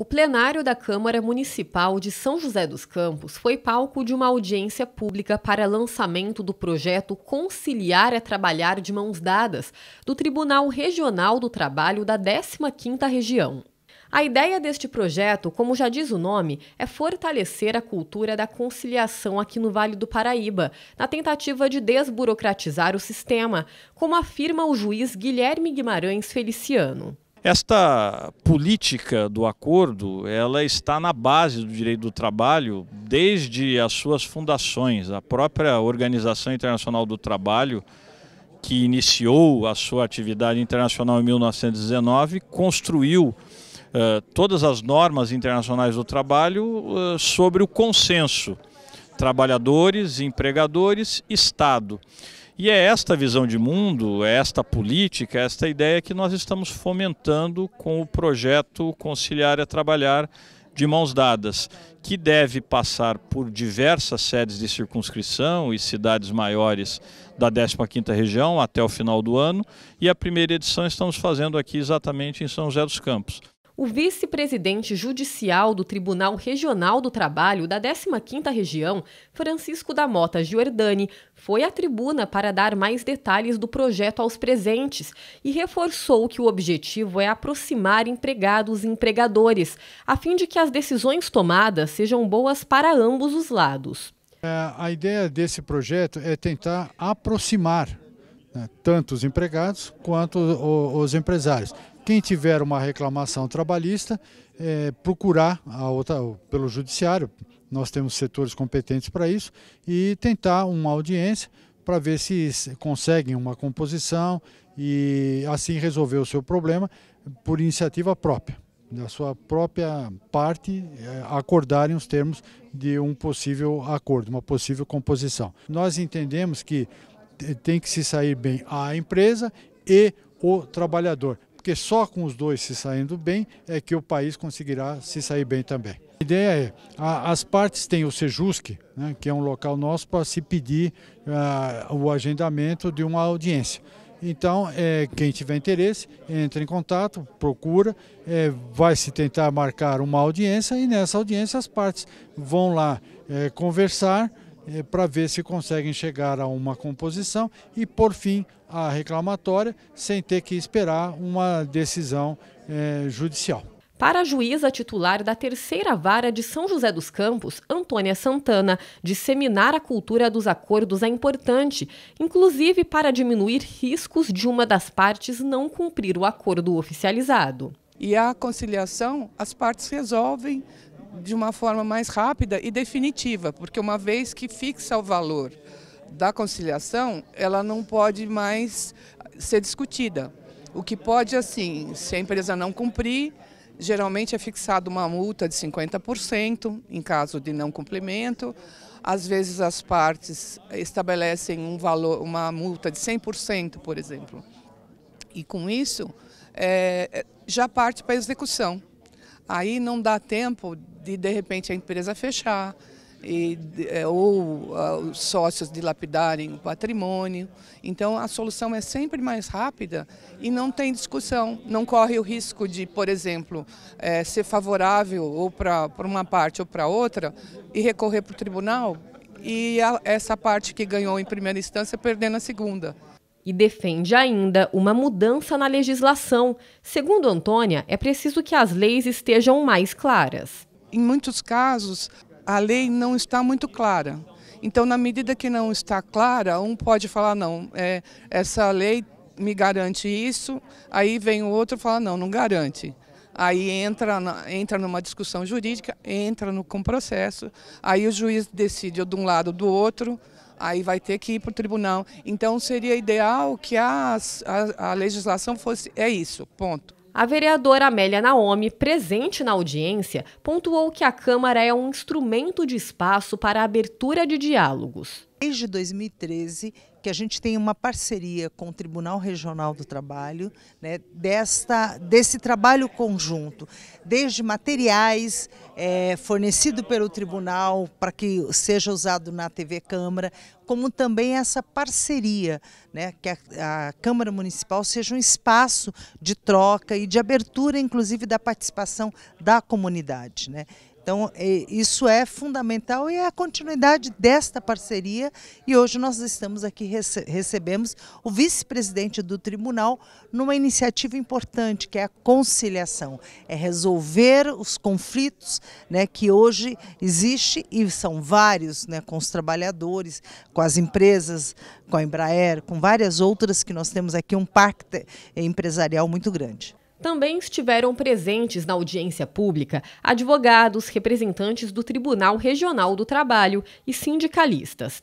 O plenário da Câmara Municipal de São José dos Campos foi palco de uma audiência pública para lançamento do projeto Conciliar é Trabalhar de Mãos Dadas, do Tribunal Regional do Trabalho da 15ª Região. A ideia deste projeto, como já diz o nome, é fortalecer a cultura da conciliação aqui no Vale do Paraíba, na tentativa de desburocratizar o sistema, como afirma o juiz Guilherme Guimarães Feliciano. Esta política do acordo, ela está na base do direito do trabalho desde as suas fundações. A própria Organização Internacional do Trabalho, que iniciou a sua atividade internacional em 1919, construiu uh, todas as normas internacionais do trabalho uh, sobre o consenso, trabalhadores, empregadores, Estado. E é esta visão de mundo, é esta política, é esta ideia que nós estamos fomentando com o projeto Conciliar é Trabalhar de mãos dadas, que deve passar por diversas sedes de circunscrição e cidades maiores da 15ª região até o final do ano, e a primeira edição estamos fazendo aqui exatamente em São José dos Campos. O vice-presidente judicial do Tribunal Regional do Trabalho da 15ª Região, Francisco da Mota Giordani, foi à tribuna para dar mais detalhes do projeto aos presentes e reforçou que o objetivo é aproximar empregados e empregadores, a fim de que as decisões tomadas sejam boas para ambos os lados. É, a ideia desse projeto é tentar aproximar né, tanto os empregados quanto os empresários. Quem tiver uma reclamação trabalhista, é, procurar outra, pelo judiciário, nós temos setores competentes para isso, e tentar uma audiência para ver se conseguem uma composição e assim resolver o seu problema por iniciativa própria, da sua própria parte, é, acordarem os termos de um possível acordo, uma possível composição. Nós entendemos que eh, tem que se sair bem a empresa e o trabalhador, porque só com os dois se saindo bem é que o país conseguirá se sair bem também. A ideia é, a, as partes têm o Sejusc, né, que é um local nosso para se pedir uh, o agendamento de uma audiência. Então, é, quem tiver interesse, entra em contato, procura, é, vai se tentar marcar uma audiência e nessa audiência as partes vão lá é, conversar, eh, para ver se conseguem chegar a uma composição e, por fim, a reclamatória, sem ter que esperar uma decisão é, judicial. Para a juíza titular da terceira vara de São José dos Campos, Antônia Santana, disseminar a cultura dos acordos é importante, inclusive para diminuir riscos de uma das partes não cumprir o acordo oficializado. E a conciliação, as partes resolvem de uma forma mais rápida e definitiva, porque uma vez que fixa o valor da conciliação, ela não pode mais ser discutida. O que pode, assim, se a empresa não cumprir, geralmente é fixada uma multa de 50% em caso de não cumprimento. Às vezes as partes estabelecem um valor, uma multa de 100%, por exemplo. E com isso, é, já parte para a execução. Aí não dá tempo de de repente a empresa fechar e, é, ou ah, os sócios dilapidarem o patrimônio. Então a solução é sempre mais rápida e não tem discussão, não corre o risco de, por exemplo, é, ser favorável ou para uma parte ou para outra e recorrer para o tribunal e a, essa parte que ganhou em primeira instância perder na segunda e defende ainda uma mudança na legislação. Segundo Antônia, é preciso que as leis estejam mais claras em muitos casos, a lei não está muito clara. Então, na medida que não está clara, um pode falar, não, é, essa lei me garante isso, aí vem o outro e fala, não, não garante. Aí entra, entra numa discussão jurídica, entra no, com processo, aí o juiz decide de um lado ou do outro, aí vai ter que ir para o tribunal. Então, seria ideal que a, a legislação fosse, é isso, ponto. A vereadora Amélia Naomi, presente na audiência, pontuou que a Câmara é um instrumento de espaço para a abertura de diálogos. Desde 2013, que a gente tem uma parceria com o Tribunal Regional do Trabalho, né, desta, desse trabalho conjunto, desde materiais é, fornecido pelo Tribunal para que seja usado na TV Câmara, como também essa parceria, né, que a, a Câmara Municipal seja um espaço de troca e de abertura, inclusive, da participação da comunidade. Né. Então, é, isso é fundamental e é a continuidade desta parceria. E hoje nós estamos aqui, rece recebemos o vice-presidente do tribunal numa iniciativa importante, que é a conciliação. É resolver os conflitos né, que hoje existe e são vários, né, com os trabalhadores, com as empresas, com a Embraer, com várias outras que nós temos aqui um pacto empresarial muito grande. Também estiveram presentes na audiência pública advogados, representantes do Tribunal Regional do Trabalho e sindicalistas.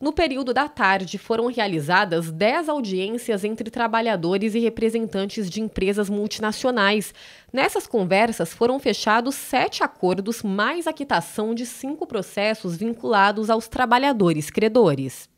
No período da tarde, foram realizadas 10 audiências entre trabalhadores e representantes de empresas multinacionais. Nessas conversas, foram fechados sete acordos, mais a quitação de cinco processos vinculados aos trabalhadores credores.